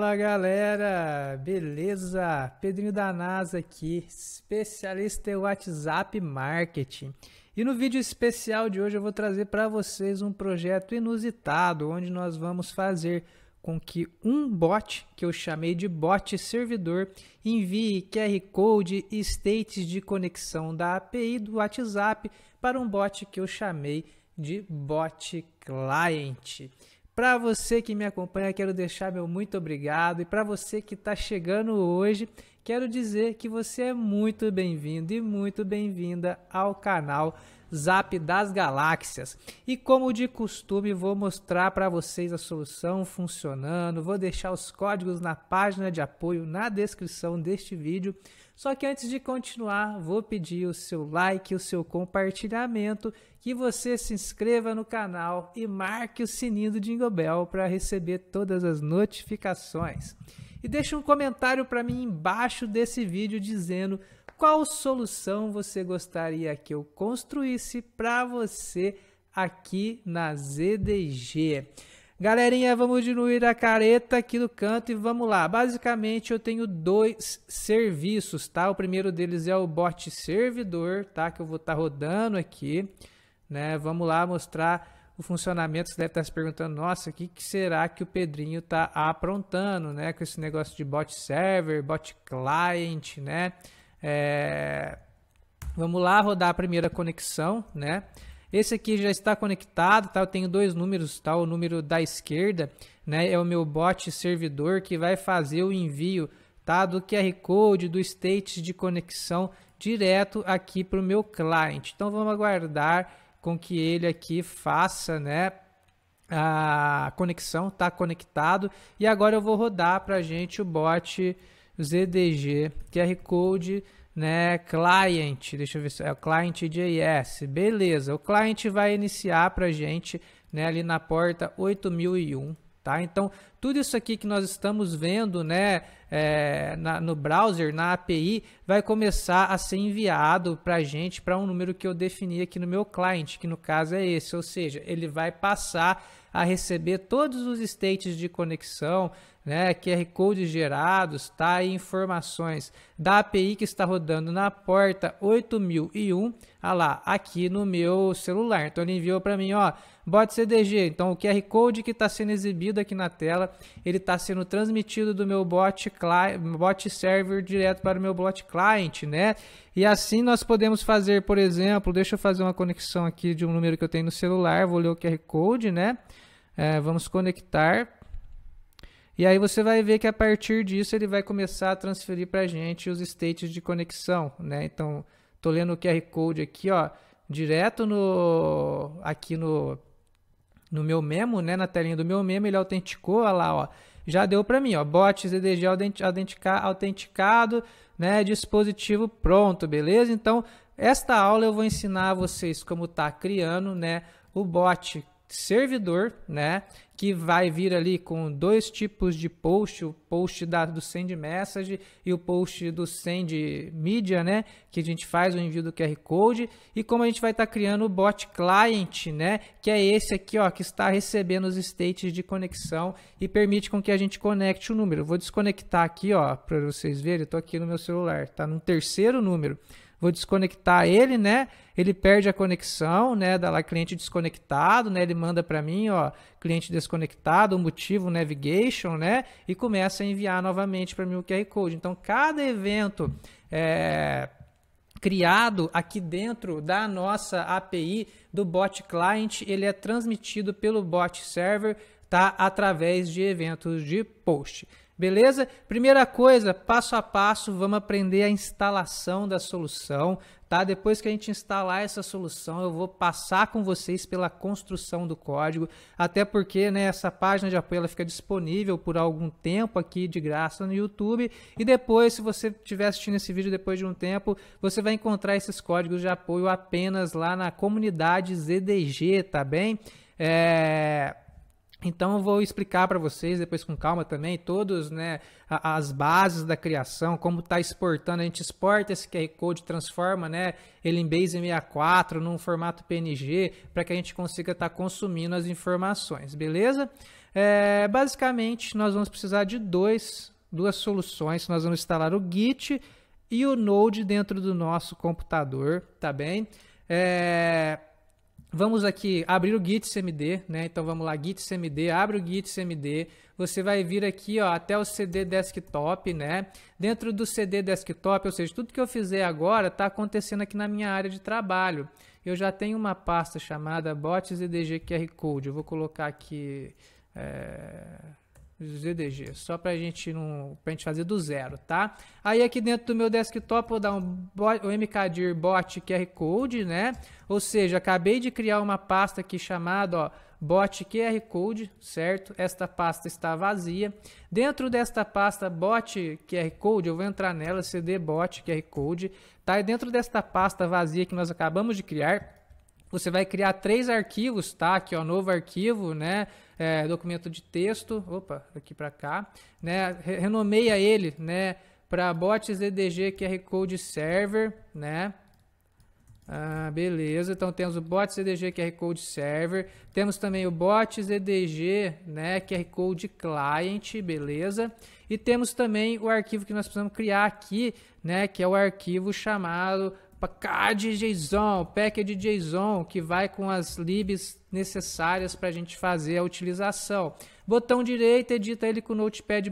Fala galera, beleza? Pedrinho da NASA aqui, especialista em WhatsApp Marketing. E no vídeo especial de hoje eu vou trazer para vocês um projeto inusitado onde nós vamos fazer com que um bot, que eu chamei de bot servidor, envie QR Code e states de conexão da API do WhatsApp para um bot que eu chamei de bot client. Para você que me acompanha, quero deixar meu muito obrigado. E para você que está chegando hoje, quero dizer que você é muito bem-vindo e muito bem-vinda ao canal Zap das Galáxias. E como de costume, vou mostrar para vocês a solução funcionando. Vou deixar os códigos na página de apoio na descrição deste vídeo. Só que antes de continuar, vou pedir o seu like, o seu compartilhamento que você se inscreva no canal e marque o sininho do Jingle Bell para receber todas as notificações. E deixe um comentário para mim embaixo desse vídeo dizendo qual solução você gostaria que eu construísse para você aqui na ZDG. Galerinha, vamos diminuir a careta aqui do canto e vamos lá. Basicamente, eu tenho dois serviços, tá? O primeiro deles é o bot servidor, tá? Que eu vou estar tá rodando aqui. Né? Vamos lá mostrar o funcionamento. Você deve estar se perguntando, nossa, o que, que será que o Pedrinho está aprontando né? com esse negócio de bot server, bot client, né? É... Vamos lá rodar a primeira conexão, né? Esse aqui já está conectado, tá? Eu tenho dois números, tá? O número da esquerda, né? É o meu bot servidor que vai fazer o envio, tá? Do QR Code, do state de conexão direto aqui para o meu cliente. Então vamos aguardar com que ele aqui faça, né? A conexão está conectado e agora eu vou rodar para gente o bot ZDG QR Code né, client, deixa eu ver se é o client JS, beleza, o client vai iniciar para gente, né, ali na porta 8001, Tá? Então, tudo isso aqui que nós estamos vendo né, é, na, no browser, na API, vai começar a ser enviado para a gente para um número que eu defini aqui no meu client, que no caso é esse, ou seja, ele vai passar a receber todos os states de conexão, né, QR codes gerados, tá? E informações da API que está rodando na porta 8001, ah lá, aqui no meu celular. Então ele enviou para mim, ó, bot CDG. Então o QR code que está sendo exibido aqui na tela, ele está sendo transmitido do meu bot, bot server direto para o meu bot client, né? E assim nós podemos fazer, por exemplo, deixa eu fazer uma conexão aqui de um número que eu tenho no celular, vou ler o QR code, né? É, vamos conectar e aí você vai ver que a partir disso ele vai começar a transferir para a gente os states de conexão, né? Então, tô lendo o QR Code aqui, ó, direto no aqui no no meu memo, né, na telinha do meu memo, ele autenticou, ó lá, ó. Já deu para mim, ó, bot ZDG autenticado, né, dispositivo pronto, beleza? Então, esta aula eu vou ensinar a vocês como tá criando, né, o bot servidor, né? Que vai vir ali com dois tipos de post, o post da, do send message e o post do send media, né? Que a gente faz o envio do QR Code e como a gente vai estar tá criando o bot client, né? Que é esse aqui, ó, que está recebendo os states de conexão e permite com que a gente conecte o número. Eu vou desconectar aqui, ó, para vocês verem. Eu tô aqui no meu celular, tá no terceiro número vou desconectar ele, né? Ele perde a conexão, né? Da lá, cliente desconectado, né? Ele manda para mim, ó, cliente desconectado, o motivo navigation, né? E começa a enviar novamente para mim o QR Code. Então, cada evento é, criado aqui dentro da nossa API do bot client, ele é transmitido pelo bot server, tá? Através de eventos de post. Beleza? Primeira coisa, passo a passo, vamos aprender a instalação da solução, tá? Depois que a gente instalar essa solução, eu vou passar com vocês pela construção do código, até porque, né, essa página de apoio ela fica disponível por algum tempo aqui de graça no YouTube, e depois, se você estiver assistindo esse vídeo depois de um tempo, você vai encontrar esses códigos de apoio apenas lá na comunidade ZDG, tá bem? É então eu vou explicar para vocês depois com calma também todos, né, as bases da criação, como está exportando, a gente exporta esse QR Code, transforma, né, ele em Base 64 num formato PNG para que a gente consiga estar tá consumindo as informações, beleza? É, basicamente nós vamos precisar de dois, duas soluções, nós vamos instalar o Git e o Node dentro do nosso computador, tá bem? É, Vamos aqui abrir o Git CMD, né? Então vamos lá, Git CMD, abre o Git CMD. Você vai vir aqui, ó, até o CD Desktop, né? Dentro do CD Desktop, ou seja, tudo que eu fizer agora está acontecendo aqui na minha área de trabalho. Eu já tenho uma pasta chamada bots e DG QR Code. Eu vou colocar aqui... É ZDG, só pra gente não, pra gente fazer do zero, tá? Aí aqui dentro do meu desktop vou dar um, bot, o mkdir bot QR code, né? Ou seja, acabei de criar uma pasta aqui chamada, ó, bot QR code, certo? Esta pasta está vazia. Dentro desta pasta bot QR code, eu vou entrar nela, cd bot QR code, tá? E dentro desta pasta vazia que nós acabamos de criar, você vai criar três arquivos, tá? Aqui, ó, novo arquivo, né? É, documento de texto, opa, aqui para cá, né? renomeia ele, né? Para bots EDG QR Code Server, né? Ah, beleza, então temos o bots EDG QR Code Server, temos também o bots EDG né, QR Code Client, beleza? E temos também o arquivo que nós precisamos criar aqui, né, que é o arquivo chamado de JSON, é de JSON, que vai com as libs necessárias para a gente fazer a utilização. Botão direito, edita ele com o Notepad++,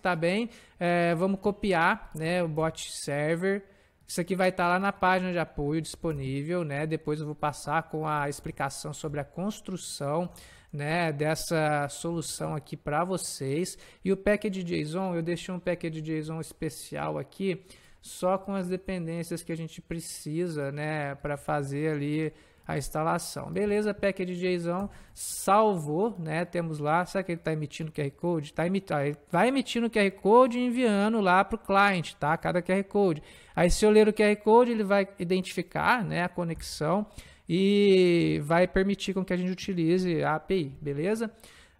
tá bem? É, vamos copiar né, o bot server. Isso aqui vai estar tá lá na página de apoio disponível, né? Depois eu vou passar com a explicação sobre a construção, né, dessa solução aqui para vocês. E o package JSON, eu deixei um package JSON especial aqui só com as dependências que a gente precisa, né, para fazer ali a instalação. Beleza, de é JSON salvou, né? Temos lá, será que ele está emitindo QR Code? Tá emitindo, tá, ele vai emitindo QR Code e enviando lá para o cliente, tá? Cada QR Code. Aí se eu ler o QR Code, ele vai identificar, né, a conexão e vai permitir com que a gente utilize a API, beleza?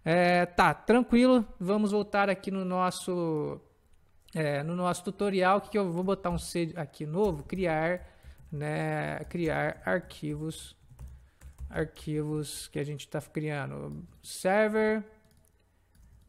É, tá, tranquilo. Vamos voltar aqui no nosso é, no nosso tutorial, que eu vou botar um C aqui novo, criar, né, criar arquivos, arquivos que a gente está criando, server,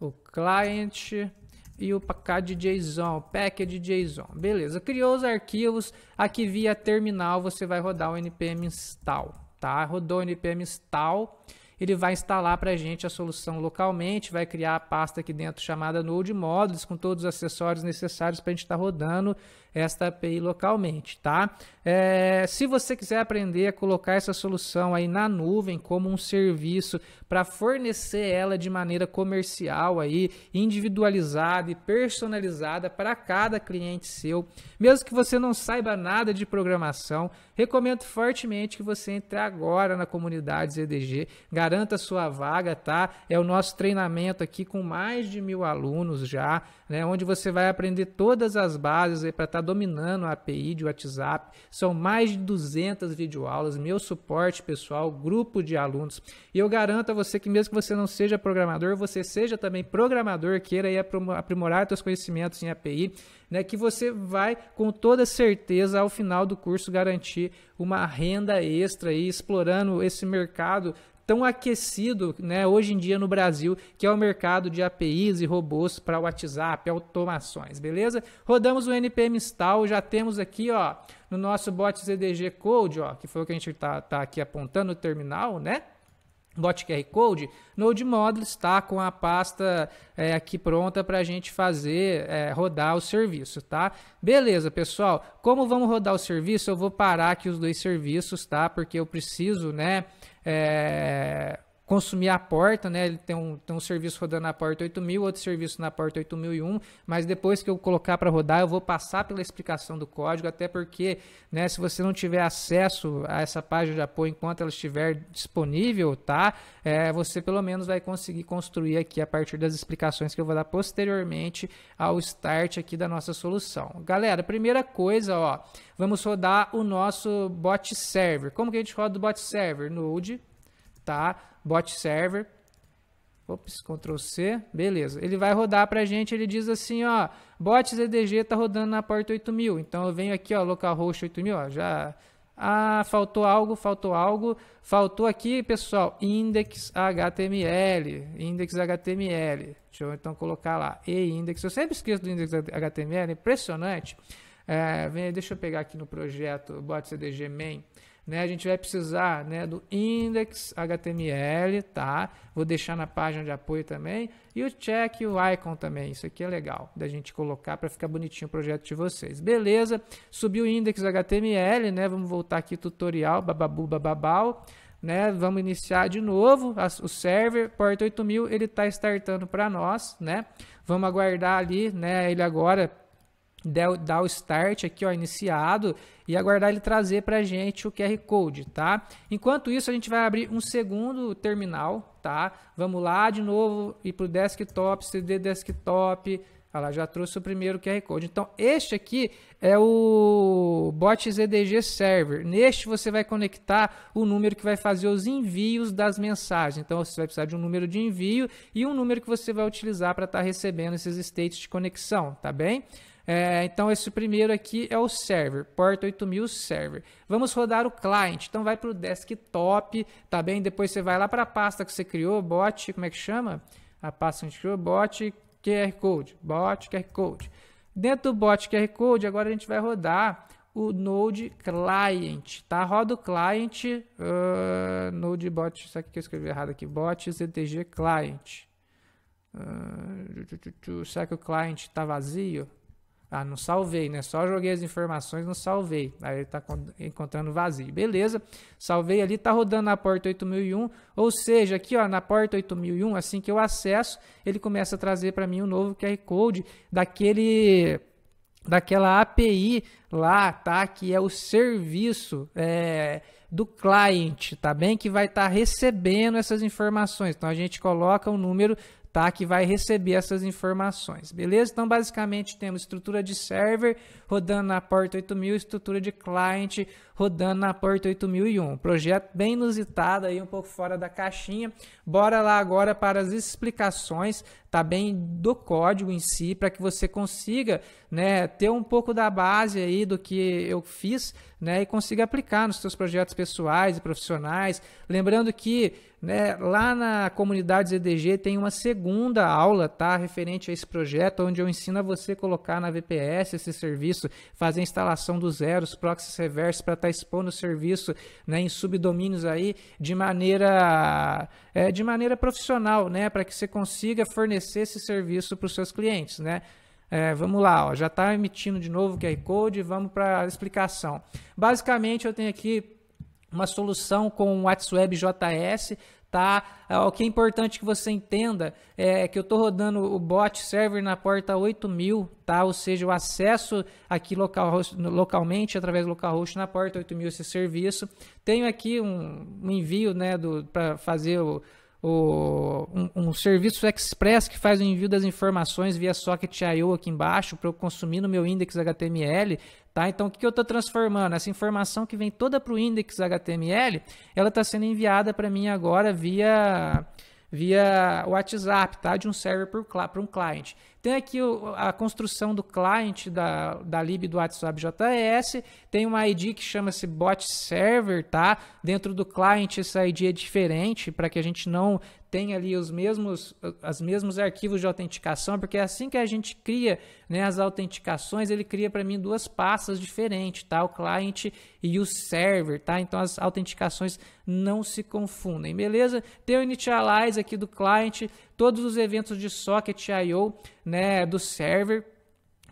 o client e o package JSON, package JSON. Beleza, criou os arquivos, aqui via terminal você vai rodar o npm install, tá? Rodou o npm install, ele vai instalar para a gente a solução localmente, vai criar a pasta aqui dentro chamada Node Modules, com todos os acessórios necessários para a gente estar tá rodando esta API localmente, tá? É, se você quiser aprender a colocar essa solução aí na nuvem como um serviço para fornecer ela de maneira comercial aí, individualizada e personalizada para cada cliente seu, mesmo que você não saiba nada de programação, recomendo fortemente que você entre agora na comunidade ZDG, garanta sua vaga, tá? É o nosso treinamento aqui com mais de mil alunos já, né? Onde você vai aprender todas as bases aí para estar tá dominando a API de WhatsApp. São mais de 200 videoaulas, meu suporte pessoal, grupo de alunos. E eu garanto a você que mesmo que você não seja programador, você seja também programador, queira aí aprimorar seus conhecimentos em API, né, que você vai com toda certeza ao final do curso garantir uma renda extra e explorando esse mercado tão aquecido né, hoje em dia no Brasil, que é o mercado de APIs e robôs para WhatsApp, automações, beleza? Rodamos o NPM install, já temos aqui ó, no nosso bot ZDG Code, ó, que foi o que a gente está tá aqui apontando no terminal, né? Bot QR Code, Node Model está com a pasta é, aqui pronta para a gente fazer é, rodar o serviço, tá? Beleza, pessoal. Como vamos rodar o serviço? Eu vou parar aqui os dois serviços, tá? Porque eu preciso, né? é, consumir a porta, né? Ele tem um, tem um serviço rodando na porta 8000, outro serviço na porta 8001, mas depois que eu colocar para rodar, eu vou passar pela explicação do código, até porque, né, se você não tiver acesso a essa página de apoio enquanto ela estiver disponível, tá? É, você pelo menos vai conseguir construir aqui a partir das explicações que eu vou dar posteriormente ao start aqui da nossa solução. Galera, primeira coisa, ó, vamos rodar o nosso bot server. Como que a gente roda o bot server? Node tá? Bot server. Ops, Ctrl C, beleza. Ele vai rodar para a gente, ele diz assim, ó, bot ZDG tá rodando na porta 8000. Então eu venho aqui, ó, localhost 8000, ó, já ah, faltou algo, faltou algo, faltou aqui, pessoal, index HTML, index HTML. Deixa eu então colocar lá, e index. Eu sempre esqueço do index HTML, impressionante. É, vem, deixa eu pegar aqui no projeto bot CDG main. Né, a gente vai precisar né, do index HTML, tá? Vou deixar na página de apoio também. E o check e o icon também. Isso aqui é legal da gente colocar para ficar bonitinho o projeto de vocês. Beleza, subiu o index HTML, né? Vamos voltar aqui tutorial, bababu, bababau. Né, vamos iniciar de novo a, o server, porta 8000, ele está startando para nós, né? Vamos aguardar ali, né, ele agora dar o start aqui, ó, iniciado e aguardar ele trazer para gente o QR Code, tá? Enquanto isso, a gente vai abrir um segundo terminal, tá? Vamos lá de novo e para o desktop, CD desktop. Ela já trouxe o primeiro QR Code. Então, este aqui é o bot ZDG Server. Neste, você vai conectar o número que vai fazer os envios das mensagens. Então, você vai precisar de um número de envio e um número que você vai utilizar para estar tá recebendo esses states de conexão, tá bem? É, então, esse primeiro aqui é o server, porta 8000 server. Vamos rodar o client. Então, vai para o desktop, tá bem? Depois você vai lá para a pasta que você criou, bot, como é que chama? A pasta que a gente criou, bot QR Code, bot QR Code. Dentro do bot QR Code, agora a gente vai rodar o Node Client, tá? Roda o client, uh, Node bot, sabe que eu escrevi errado aqui? Bot ZTG Client. Uh, será que o client está vazio? Ah, não salvei, né? Só joguei as informações, não salvei. Aí ele está encontrando vazio. Beleza, salvei ali, está rodando na porta 8001. Ou seja, aqui ó, na porta 8001, assim que eu acesso, ele começa a trazer para mim o um novo QR Code daquele daquela API lá, tá? Que é o serviço é, do cliente, tá bem? Que vai estar tá recebendo essas informações. Então a gente coloca o número tá? Que vai receber essas informações, beleza? Então, basicamente, temos estrutura de server rodando na porta 8000, estrutura de client rodando na porta 8001. Projeto bem inusitado aí, um pouco fora da caixinha. Bora lá agora para as explicações está bem do código em si, para que você consiga né, ter um pouco da base aí do que eu fiz né, e consiga aplicar nos seus projetos pessoais e profissionais. Lembrando que né, lá na comunidade ZDG tem uma segunda aula tá, referente a esse projeto, onde eu ensino a você colocar na VPS esse serviço, fazer a instalação do zero, os proxies reversos para estar tá expondo o serviço né, em subdomínios aí de maneira, é, de maneira profissional, né, para que você consiga fornecer oferecer esse serviço para os seus clientes, né? É, vamos lá, ó, já está emitindo de novo o QR Code, vamos para a explicação. Basicamente, eu tenho aqui uma solução com o WhatsApp JS, tá? É, o que é importante que você entenda é que eu estou rodando o bot server na porta 8000, tá? Ou seja, o acesso aqui local, localmente, através do localhost na porta 8000 esse serviço. Tenho aqui um, um envio, né, para fazer o o, um, um, serviço express que faz o envio das informações via socket I.O. aqui embaixo para eu consumir no meu index HTML, tá? Então, o que, que eu estou transformando? Essa informação que vem toda para o index HTML, ela está sendo enviada para mim agora via via WhatsApp, tá? De um server para um cliente. Tem aqui a construção do client da, da lib do WhatsApp JS, tem uma ID que chama-se bot server, tá? Dentro do client essa ID é diferente para que a gente não tem ali os mesmos, os mesmos arquivos de autenticação, porque é assim que a gente cria né, as autenticações, ele cria para mim duas pastas diferentes, tá? O client e o server, tá? Então as autenticações não se confundem, beleza? Tem o initialize aqui do client, todos os eventos de socket I/O, né, do server,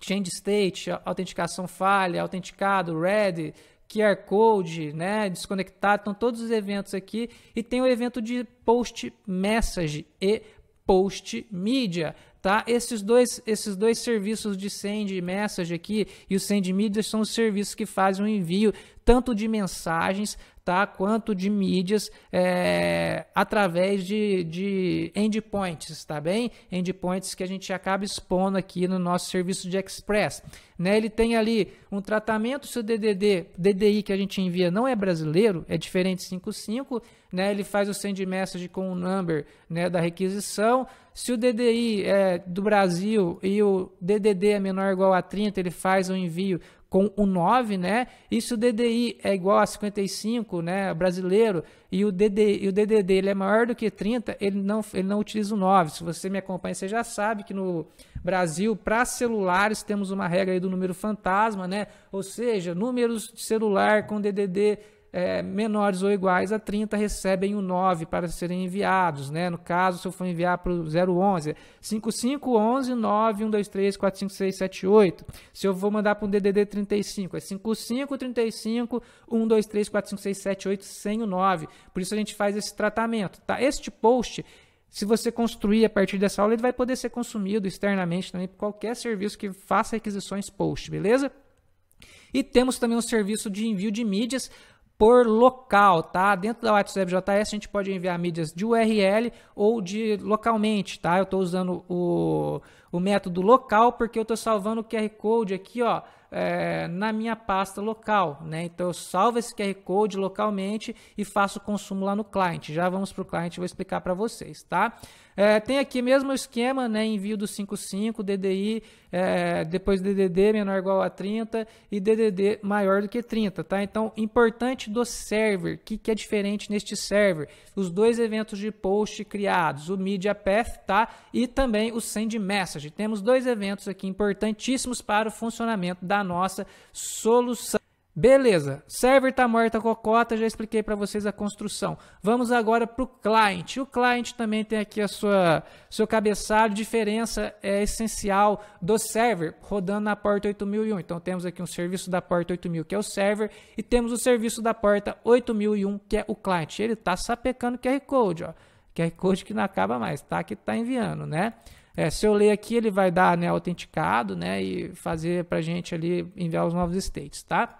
change state, autenticação falha, autenticado, ready, QR Code, né, desconectar, estão todos os eventos aqui e tem o evento de Post Message e Post Media, tá? Esses dois, esses dois serviços de Send Message aqui e o Send Media são os serviços que fazem o envio tanto de mensagens tá, quanto de mídias é, através de, de endpoints, tá bem? Endpoints que a gente acaba expondo aqui no nosso serviço de Express. Né? Ele tem ali um tratamento, se o DDD, DDI que a gente envia não é brasileiro, é diferente 55, né? ele faz o send message com o number né, da requisição, se o DDI é do Brasil e o DDD é menor ou igual a 30, ele faz o envio com o 9, né? E se o DDI é igual a 55, né, brasileiro, e o, DD, e o DDD ele é maior do que 30, ele não, ele não utiliza o 9. Se você me acompanha, você já sabe que no Brasil, para celulares, temos uma regra aí do número fantasma, né? Ou seja, números de celular com DDD é, menores ou iguais a 30 recebem o 9 para serem enviados, né? No caso, se eu for enviar para o 011, 5511 9 45678. Se eu vou mandar para um DDD 35, é 5535 123 45678 sem o 9. Por isso a gente faz esse tratamento, tá? Este post se você construir a partir dessa aula, ele vai poder ser consumido externamente também por qualquer serviço que faça requisições post, beleza? E temos também um serviço de envio de mídias por local, tá? Dentro da WhatsApp JS a gente pode enviar mídias de URL ou de localmente, tá? Eu estou usando o, o método local porque eu estou salvando o QR Code aqui, ó, é, na minha pasta local, né? Então eu salvo esse QR Code localmente e faço o consumo lá no cliente. Já vamos para o cliente, vou explicar para vocês, tá? É, tem aqui mesmo o esquema, né? Envio do 55, DDI, é, depois DDD menor ou igual a 30 e DDD maior do que 30, tá? Então, importante do server, o que, que é diferente neste server? Os dois eventos de post criados, o Media Path, tá? E também o Send Message. Temos dois eventos aqui importantíssimos para o funcionamento da nossa solução. Beleza, server está morta cocota, já expliquei para vocês a construção. Vamos agora para o client. O client também tem aqui a sua seu cabeçalho, diferença é essencial do server rodando na porta 8001. Então temos aqui um serviço da porta 8000 que é o server e temos o serviço da porta 8001 que é o client. Ele está sapecando QR Code, ó. QR Code que não acaba mais, tá? Que está enviando, né? É, se eu ler aqui, ele vai dar né, autenticado né, e fazer para gente ali enviar os novos states, tá?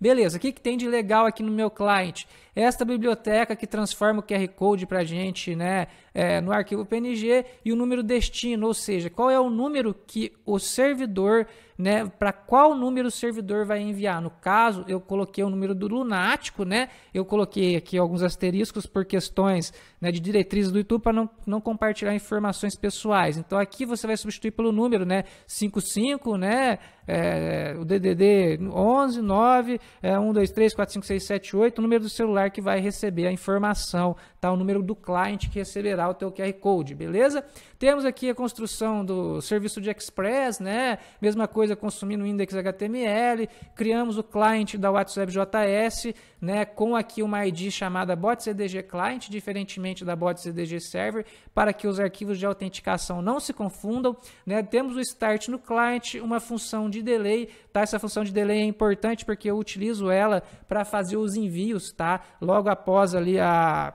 Beleza, o que, que tem de legal aqui no meu cliente? É esta biblioteca que transforma o QR Code para a gente né, é, no arquivo PNG e o número destino, ou seja, qual é o número que o servidor, né, para qual número o servidor vai enviar. No caso, eu coloquei o número do lunático, né? Eu coloquei aqui alguns asteriscos por questões né, de diretrizes do YouTube para não, não compartilhar informações pessoais. Então aqui você vai substituir pelo número, né? 55, né? É, o DDD 11, 9, é 1, 2, 3, 4, 5, 6, 7, 8, o número do celular que vai receber a informação, tá? O número do cliente que receberá o teu QR Code, beleza? Temos aqui a construção do serviço de Express, né? Mesma coisa consumindo o index HTML, criamos o cliente da WhatsApp JS, né? Com aqui uma ID chamada bot CDG client, diferentemente da bot CDG server, para que os arquivos de autenticação não se confundam, né? Temos o start no client, uma função de delay, tá? Essa função de delay é importante porque eu utilizo utilizo ela para fazer os envios, tá? Logo após ali a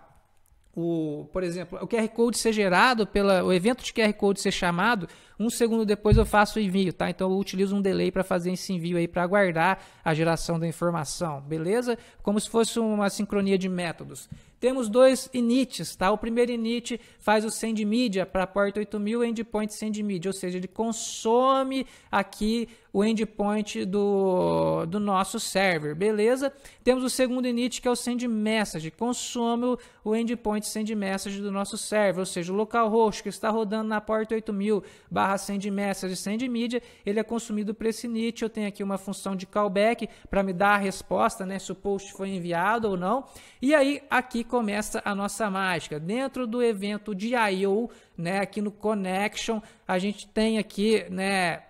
o, por exemplo, o QR Code ser gerado pela o evento de QR Code ser chamado, um segundo depois eu faço o envio, tá? Então eu utilizo um delay para fazer esse envio aí para aguardar a geração da informação, beleza? Como se fosse uma sincronia de métodos. Temos dois inits, tá? O primeiro init faz o send media para a porta 8000 endpoint send media, ou seja, ele consome aqui o endpoint do, do nosso server, beleza? Temos o segundo init que é o send message, consome o endpoint send message do nosso server, ou seja, o localhost que está rodando na porta 8000 barra send message, send media, ele é consumido para esse init, eu tenho aqui uma função de callback para me dar a resposta, né, se o post foi enviado ou não. E aí aqui começa a nossa mágica. Dentro do evento de I.O., né, aqui no connection, a gente tem aqui, né,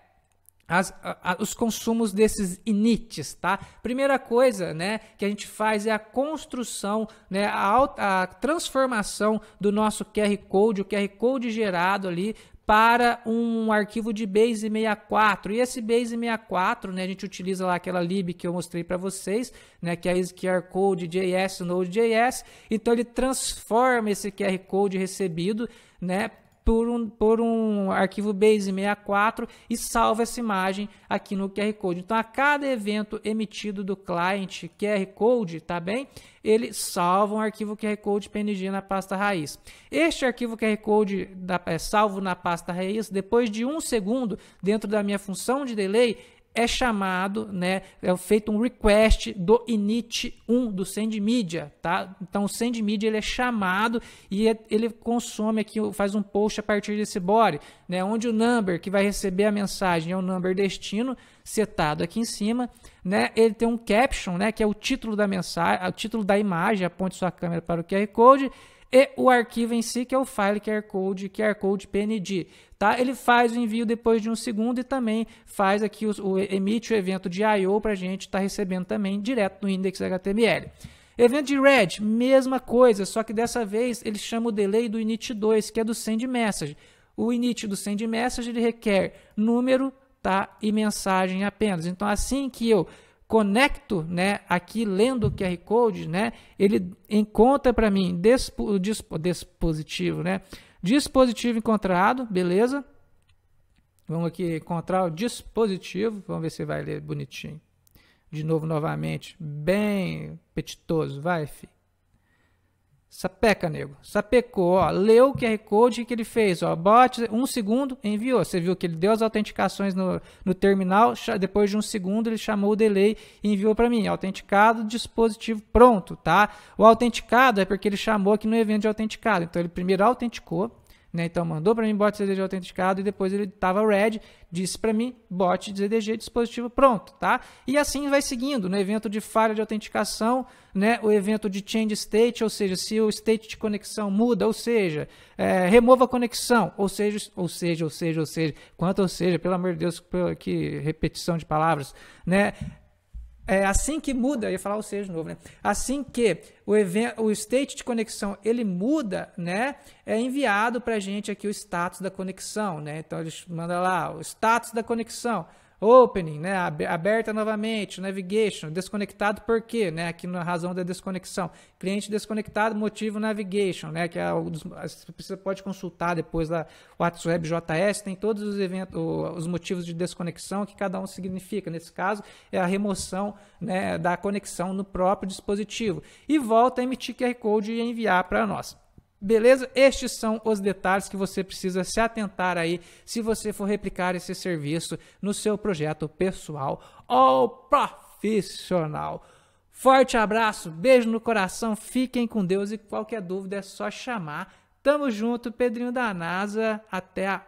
as, a, os consumos desses inits, tá? Primeira coisa, né, que a gente faz é a construção, né, a, a transformação do nosso QR Code, o QR Code gerado ali para um arquivo de Base 64. E esse Base 64, né, a gente utiliza lá aquela lib que eu mostrei para vocês, né, que é esse QR Code JS, Node.js. Então ele transforma esse QR Code recebido, né, por um, por um arquivo Base 64 e salva essa imagem aqui no QR Code. Então, a cada evento emitido do cliente QR Code, tá bem? Ele salva um arquivo QR Code PNG na pasta raiz. Este arquivo QR Code da, é salvo na pasta raiz, depois de um segundo, dentro da minha função de delay, é chamado, né, é feito um request do init 1 do send media, tá? Então o send media ele é chamado e é, ele consome aqui, faz um post a partir desse body, né, onde o number que vai receber a mensagem é o number destino setado aqui em cima, né? Ele tem um caption, né, que é o título da mensagem, o título da imagem, aponte sua câmera para o QR Code e o arquivo em si, que é o file QR Code, QR Code PNG tá? Ele faz o envio depois de um segundo e também faz aqui, o, o emite o evento de I/O para a gente estar tá recebendo também direto no index HTML. Evento de RED, mesma coisa, só que dessa vez ele chama o delay do init2, que é do send message. O init do send message ele requer número tá, e mensagem apenas. Então, assim que eu conecto, né, aqui lendo o QR Code, né, ele encontra para mim dispo, dispo, dispositivo, né, Dispositivo encontrado, beleza? Vamos aqui encontrar o dispositivo. Vamos ver se vai ler bonitinho. De novo, novamente, bem petitoso. Vai, fi. Sapeca, nego. Sapecou, ó. Leu o QR Code que ele fez, ó. Bot, um segundo, enviou. Você viu que ele deu as autenticações no, no terminal, depois de um segundo ele chamou o delay e enviou para mim. Autenticado, dispositivo pronto, tá? O autenticado é porque ele chamou aqui no evento de autenticado. Então ele primeiro autenticou, né? Então mandou para mim bot CDG autenticado e depois ele estava red, disse para mim bot CDG dispositivo pronto, tá? E assim vai seguindo, no né? evento de falha de autenticação, né? o evento de change state, ou seja, se o state de conexão muda, ou seja, é, remova a conexão, ou seja, ou seja, ou seja, ou seja, quanto ou seja, pelo amor de Deus, que repetição de palavras, né? É, assim que muda, eu ia falar o seja de novo, né? Assim que o, evento o state de conexão ele muda, né? É enviado para a gente aqui o status da conexão, né? Então eles mandam lá o status da conexão. Opening, né? Aberta novamente, navigation, desconectado por quê? Né? Aqui na razão da desconexão. Cliente desconectado, motivo navigation, né? Que é dos, você pode consultar depois lá o Atos Web JS, tem todos os eventos, os motivos de desconexão que cada um significa. Nesse caso, é a remoção né, da conexão no próprio dispositivo. E volta a emitir QR Code e enviar para nós. Beleza? Estes são os detalhes que você precisa se atentar aí se você for replicar esse serviço no seu projeto pessoal ou profissional. Forte abraço, beijo no coração, fiquem com Deus e qualquer dúvida é só chamar. Tamo junto, Pedrinho da NASA. Até a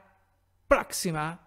próxima!